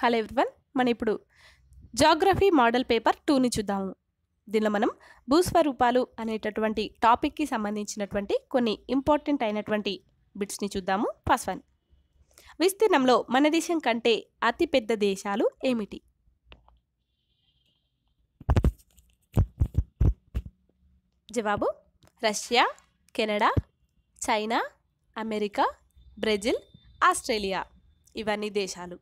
hello everyone మనం ఇప్పుడు geography model paper టూని చూద్దాము దీనిలో మనం భూస్వరూపాలు అనేటటువంటి టాపిక్కి సంబంధించినటువంటి కొన్ని ఇంపార్టెంట్ అయినటువంటి బిట్స్ని చూద్దాము ఫస్ట్ వన్ విస్తీర్ణంలో మన దేశం కంటే అతిపెద్ద దేశాలు ఏమిటి జవాబు Russia Canada China America Brazil Australia ఇవన్నీ దేశాలు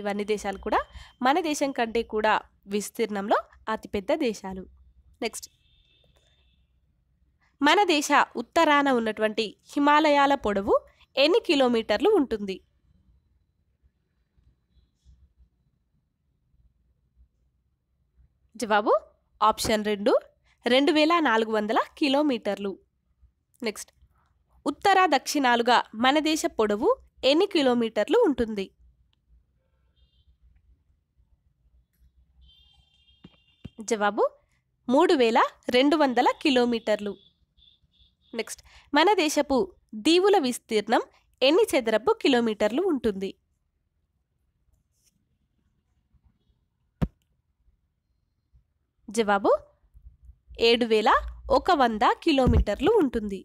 ఇవన్నీ దేశాలు కూడా మన దేశం కంటే కూడా విస్తీర్ణంలో అతిపెద్ద దేశాలు నెక్స్ట్ మన దేశ ఉత్తరాన ఉన్నటువంటి హిమాలయాల పొడవు ఎన్ని కిలోమీటర్లు ఉంటుంది జవాబు ఆప్షన్ రెండు రెండు వేల నాలుగు వందల కిలోమీటర్లు నెక్స్ట్ ఉత్తర దక్షిణాలుగా మన దేశ పొడవు ఎన్ని కిలోమీటర్లు ఉంటుంది జవాబు మూడు వేల రెండు వందల కిలోమీటర్లు నెక్స్ట్ మన దేశపు దీవుల విస్తీర్ణం ఎన్ని చదరపు కిలోమీటర్లు ఉంటుంది జవాబు ఏడు వేల ఒక వంద కిలోమీటర్లు ఉంటుంది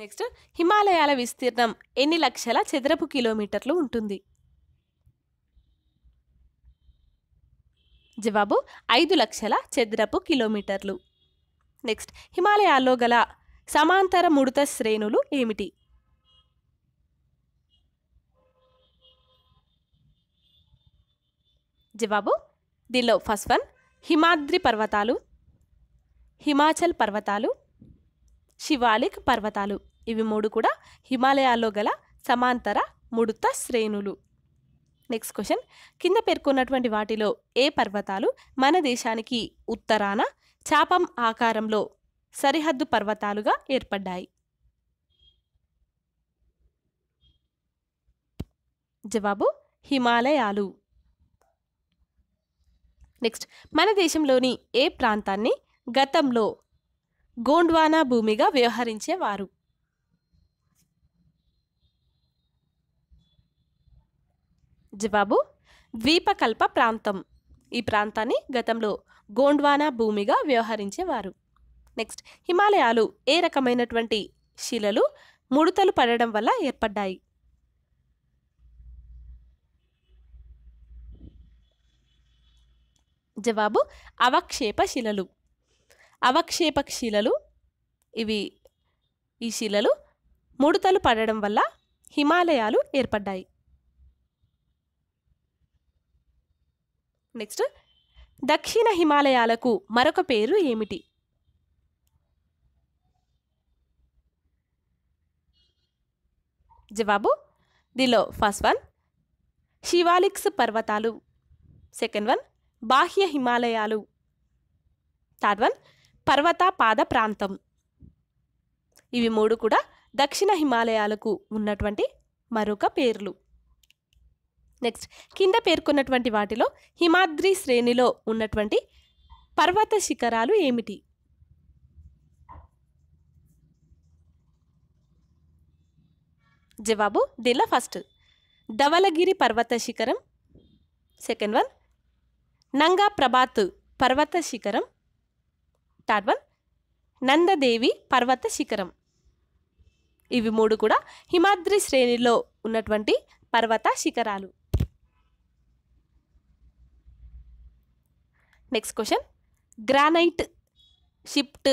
నెక్స్ట్ హిమాలయాల విస్తీర్ణం ఎన్ని లక్షల చదరపు కిలోమీటర్లు ఉంటుంది జవాబు ఐదు లక్షల చదరపు కిలోమీటర్లు నెక్స్ట్ హిమాలయాల్లో గల సమాంతర ముడత శ్రేణులు ఏమిటి జవాబు దీనిలో ఫస్ట్ వన్ హిమాద్రి పర్వతాలు హిమాచల్ పర్వతాలు శివాలిక్ పర్వతాలు ఇవి మూడు కూడా హిమాలయాల్లో గల సమాంతర ముడుత శ్రేణులు నెక్స్ట్ క్వశ్చన్ కింద పేర్కొన్నటువంటి వాటిలో ఏ పర్వతాలు మన దేశానికి ఉత్తరాన చాపం ఆకారంలో సరిహద్దు పర్వతాలుగా ఏర్పడ్డాయి జవాబు హిమాలయాలు నెక్స్ట్ మన దేశంలోని ఏ ప్రాంతాన్ని గతంలో గోండ్వానా భూమిగా వ్యవహరించేవారు జవాబు ద్వీపకల్ప ప్రాంతం ఈ ప్రాంతాన్ని గతంలో గోండ్వానా భూమిగా వ్యవహరించేవారు నెక్స్ట్ హిమాలయాలు ఏ రకమైనటువంటి శిలలు ముడతలు పడడం వల్ల ఏర్పడ్డాయి జవాబు అవక్షేప శిలలు అవక్షేపక శిలలు ఇవి ఈ శిలలు ముడతలు పడడం వల్ల హిమాలయాలు ఏర్పడ్డాయి నెక్స్ట్ దక్షిణ హిమాలయాలకు మరొక పేరు ఏమిటి జవాబు దిలో ఫస్ట్ వన్ శివాలిక్స్ పర్వతాలు సెకండ్ వన్ బాహ్య హిమాలయాలు థర్డ్ వన్ పర్వత పాద ప్రాంతం ఇవి మూడు కూడా దక్షిణ హిమాలయాలకు ఉన్నటువంటి మరొక పేర్లు నెక్స్ట్ కింద పేర్కొన్నటువంటి వాటిలో హిమాద్రి శ్రేణిలో ఉన్నటువంటి పర్వత శిఖరాలు ఏమిటి జవాబు దీనిలో ఫస్ట్ ధవలగిరి పర్వత శిఖరం సెకండ్ వన్ నంగా ప్రభాత్ పర్వత శిఖరం థర్డ్ వన్ నందదేవి పర్వత శిఖరం ఇవి మూడు కూడా హిమాద్రి శ్రేణిలో ఉన్నటువంటి పర్వత శిఖరాలు నెక్స్ట్ క్వశ్చన్ గ్రానైట్ షిఫ్ట్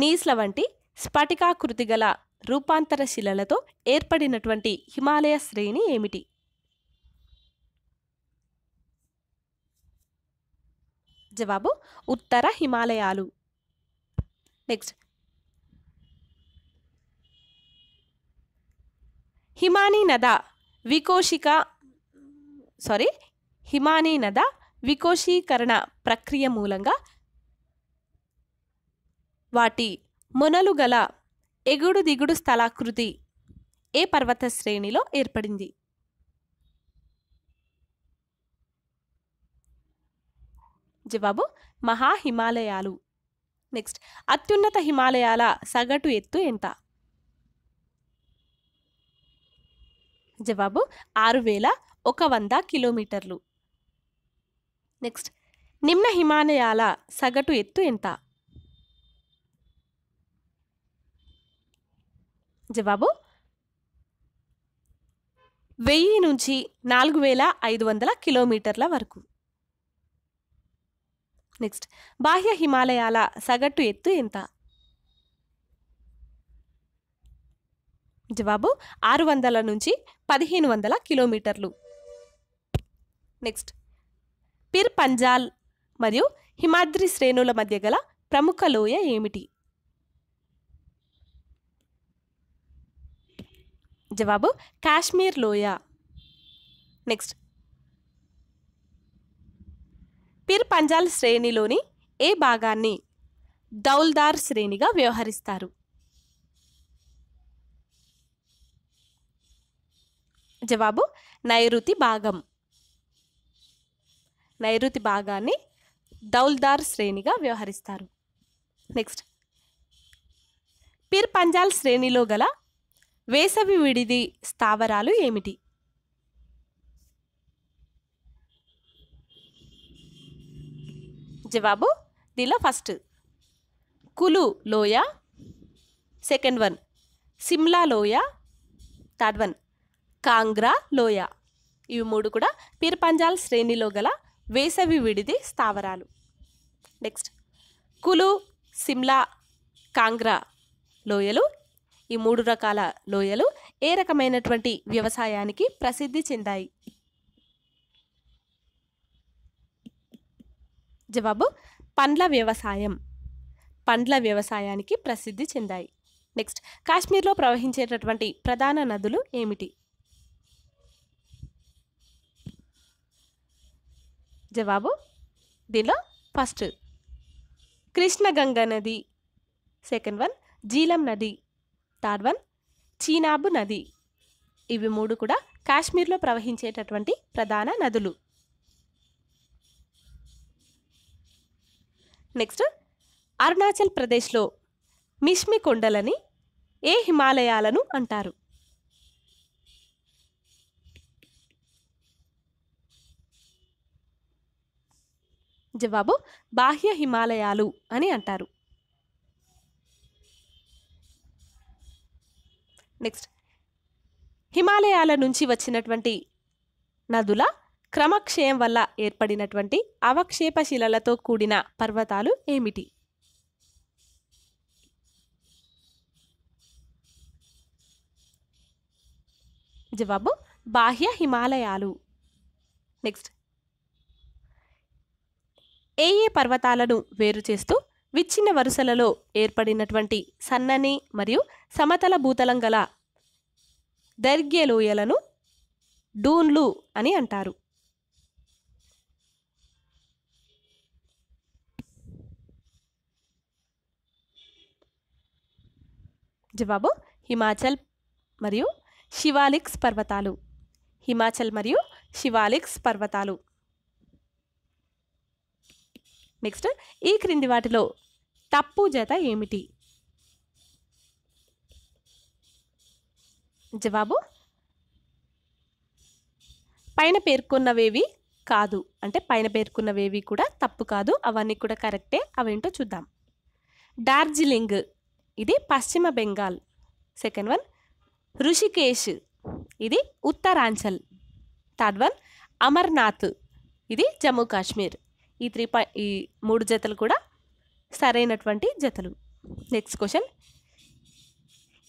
నీస్ల వంటి స్ఫటికాకృతి గల రూపాంతర శిలలతో ఏర్పడినటువంటి హిమాలయ శ్రేణి ఏమిటి జవాబు ఉత్తర హిమాలయాలు నెక్స్ట్ హిమానీ నద వికోషిక సారీ హిమానీ నద వికోషీకరణ ప్రక్రియ మూలంగా వాటి మొనలు గల ఎగుడు దిగుడు స్థలాకృతి ఏ పర్వత శ్రేణిలో ఏర్పడింది జవాబు మహా హిమాలయాలు నెక్స్ట్ అత్యున్నత హిమాలయాల సగటు ఎత్తు ఎంత జవాబు ఆరు వేల ఒక వంద కిలోమీటర్లు నెక్స్ట్ నిమ్న హిమాలయాల సగటు ఎత్తు ఎంత జవాబు వెయ్యి నుంచి నాలుగు వేల ఐదు వందల కిలోమీటర్ల వరకు నెక్స్ట్ బాహ్య హిమాలయాల సగటు ఎత్తు ఎంత జవాబు ఆరు వందల నుంచి పదిహేను వందల కిలోమీటర్లు నెక్స్ట్ పిర్ పంజాల్ మరియు హిమాద్రి శ్రేణుల మధ్య గల ప్రముఖ లోయ ఏమిటి జవాబు కాశ్మీర్ లోయ నెక్స్ట్ పిర్ పంజాల్ శ్రేణిలోని ఏ భాగాన్ని దౌల్దార్ శ్రేణిగా వ్యవహరిస్తారు జవాబు నైరుతి భాగం నైరుతి భాగాన్ని దౌల్దార్ శ్రేణిగా వ్యవహరిస్తారు నెక్స్ట్ పిర్ పంజాల్ శ్రేణిలో గల వేసవి విడిది స్థావరాలు ఏమిటి జవాబు దీనిలో ఫస్ట్ కులు లోయ సెకండ్ వన్ సిమ్లా లోయ థర్డ్ వన్ కాంగ్రా లోయ ఇవి మూడు కూడా పీర్పంజాల్ శ్రేణిలో గల వేసవి విడిది స్థావరాలు నెక్స్ట్ కులు సిమ్లా కాంగ్రా లోయలు ఈ మూడు రకాల లోయలు ఏ రకమైనటువంటి వ్యవసాయానికి ప్రసిద్ధి చెందాయి జవాబు పండ్ల వ్యవసాయం పండ్ల వ్యవసాయానికి ప్రసిద్ధి చెందాయి నెక్స్ట్ కాశ్మీర్లో ప్రవహించేటటువంటి ప్రధాన నదులు ఏమిటి జవాబు దీనిలో ఫస్ట్ కృష్ణగంగ నది సెకండ్ వన్ జీలం నది థర్డ్ వన్ చీనాబు నది ఇవి మూడు కూడా కాశ్మీర్లో ప్రవహించేటటువంటి ప్రధాన నదులు నెక్స్ట్ అరుణాచల్ ప్రదేశ్లో మిష్మి కొండలని ఏ హిమాలయాలను అంటారు జవాబు బాహ్య హిమాలయాలు అని అంటారు నెక్స్ట్ హిమాలయాల నుంచి వచ్చినటువంటి నదుల క్రమక్షయం వల్ల ఏర్పడినటువంటి అవక్షేప శిలలతో కూడిన పర్వతాలు ఏమిటి జవాబు బాహ్య హిమాలయాలు నెక్స్ట్ ఏ ఏ పర్వతాలను వేరు చేస్తూ విచ్చిన వరుసలలో ఏర్పడినటువంటి సన్నని మరియు సమతల భూతలం గల దైర్ఘ్యలోయలను డూన్లు అని అంటారు జవాబు హిమాచల్ మరియు శివాలిక్స్ పర్వతాలు హిమాచల్ మరియు శివాలిక్స్ పర్వతాలు నెక్స్ట్ ఈ క్రింది వాటిలో తప్పు జత ఏమిటి జవాబు పైన పేర్కొన్నవేవి కాదు అంటే పైన పేర్కొన్నవేవి కూడా తప్పు కాదు అవన్నీ కూడా కరెక్టే అవేంటో చూద్దాం డార్జిలింగ్ ఇది పశ్చిమ బెంగాల్ సెకండ్ వన్ ఋషికేశ్ ఇది ఉత్తరాంచల్ థర్డ్ వన్ అమర్నాథ్ ఇది జమ్మూ కాశ్మీర్ ఈ త్రీ ఈ మూడు జతలు కూడా సరైనటువంటి జతలు నెక్స్ట్ క్వశ్చన్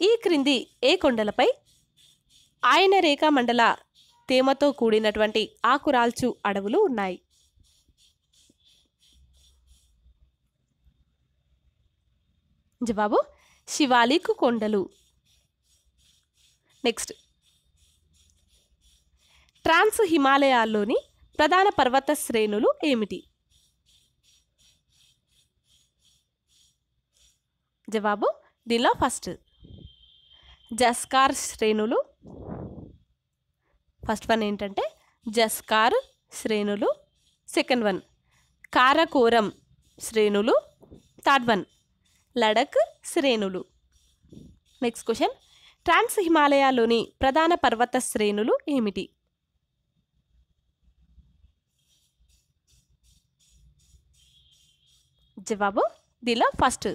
ఈ క్రింది ఏ కొండలపై ఆయన రేఖా మండల తేమతో కూడినటువంటి ఆకురాల్చు అడవులు ఉన్నాయి జవాబు శివాలికు కొండలు నెక్స్ట్ ట్రాన్స్ హిమాలయాల్లోని ప్రధాన పర్వత శ్రేణులు ఏమిటి జవాబు దీనిలో ఫస్ట్ జస్కార్ శ్రేణులు ఫస్ట్ వన్ ఏంటంటే జస్కార్ శ్రేణులు సెకండ్ వన్ కారకోరం శ్రేణులు థర్డ్ వన్ లడక్ శ్రేణులు నెక్స్ట్ క్వశ్చన్ ట్రాన్స్ హిమాలయాలోని ప్రధాన పర్వత శ్రేణులు ఏమిటి జవాబు దీనిలో ఫస్ట్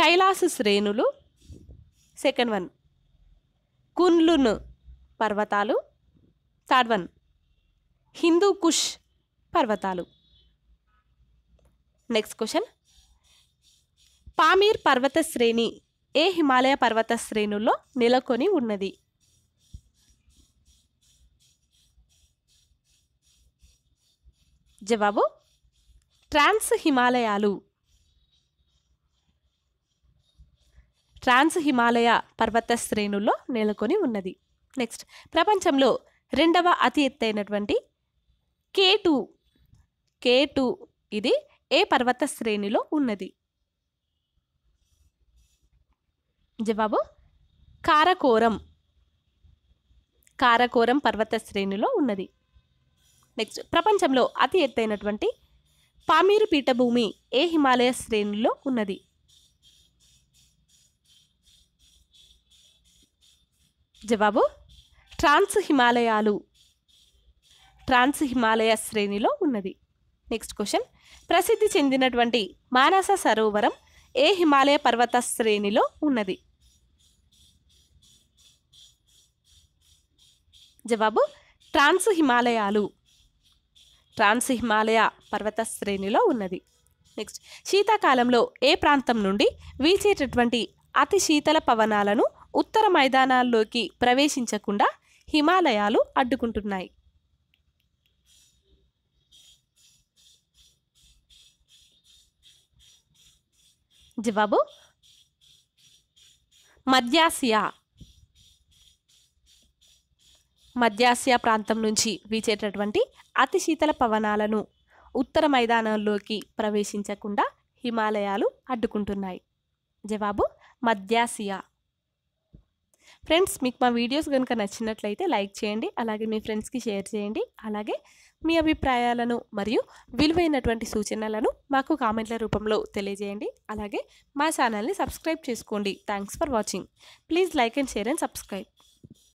కైలాస శ్రేణులు సెకండ్ వన్ కున్లున్ పర్వతాలు థర్డ్ వన్ హిందూ కుష్ పర్వతాలు నెక్స్ట్ క్వశ్చన్ పామీర్ పర్వత శ్రేణి ఏ హిమాలయ పర్వత శ్రేణుల్లో నెలకొని ఉన్నది జవాబు ట్రాన్స్ హిమాలయాలు ట్రాన్స్ హిమాలయ పర్వత శ్రేణుల్లో నెలకొని ఉన్నది నెక్స్ట్ ప్రపంచంలో రెండవ అతి ఎత్తైనటువంటి కే టూ కే టూ ఇది ఏ పర్వత శ్రేణిలో ఉన్నది జవాబు కారకోరం కారకోరం పర్వత శ్రేణిలో ఉన్నది నెక్స్ట్ ప్రపంచంలో అతి ఎత్తైనటువంటి పామీరు పీఠభూమి ఏ హిమాలయ శ్రేణిలో ఉన్నది జవాబు ట్రాన్స్ హిమాలయాలు ట్రాన్స్ హిమాలయ శ్రేణిలో ఉన్నది నెక్స్ట్ క్వశ్చన్ ప్రసిద్ధి చెందినటువంటి మానస సరోవరం ఏ హిమాలయ పర్వత శ్రేణిలో ఉన్నది జవాబు ట్రాన్స్ హిమాలయాలు ట్రాన్స్ హిమాలయ పర్వత శ్రేణిలో ఉన్నది నెక్స్ట్ శీతాకాలంలో ఏ ప్రాంతం నుండి వీచేటటువంటి అతి శీతల పవనాలను ఉత్తర మైదానాల్లోకి ప్రవేశించకుండా హిమాలయాలు అడ్డుకుంటున్నాయి జవాబు మధ్యాసియా మధ్యాసియా ప్రాంతం నుంచి వీచేటటువంటి అతి శీతల పవనాలను ఉత్తర మైదానంలోకి ప్రవేశించకుండా హిమాలయాలు అడ్డుకుంటున్నాయి జవాబు మధ్యాసియా ఫ్రెండ్స్ మీకు మా వీడియోస్ కనుక నచ్చినట్లయితే లైక్ చేయండి అలాగే మీ ఫ్రెండ్స్కి షేర్ చేయండి అలాగే మీ అభిప్రాయాలను మరియు విలువైనటువంటి సూచనలను మాకు కామెంట్ల రూపంలో తెలియజేయండి అలాగే మా ఛానల్ని సబ్స్క్రైబ్ చేసుకోండి thanks for watching please like and share and subscribe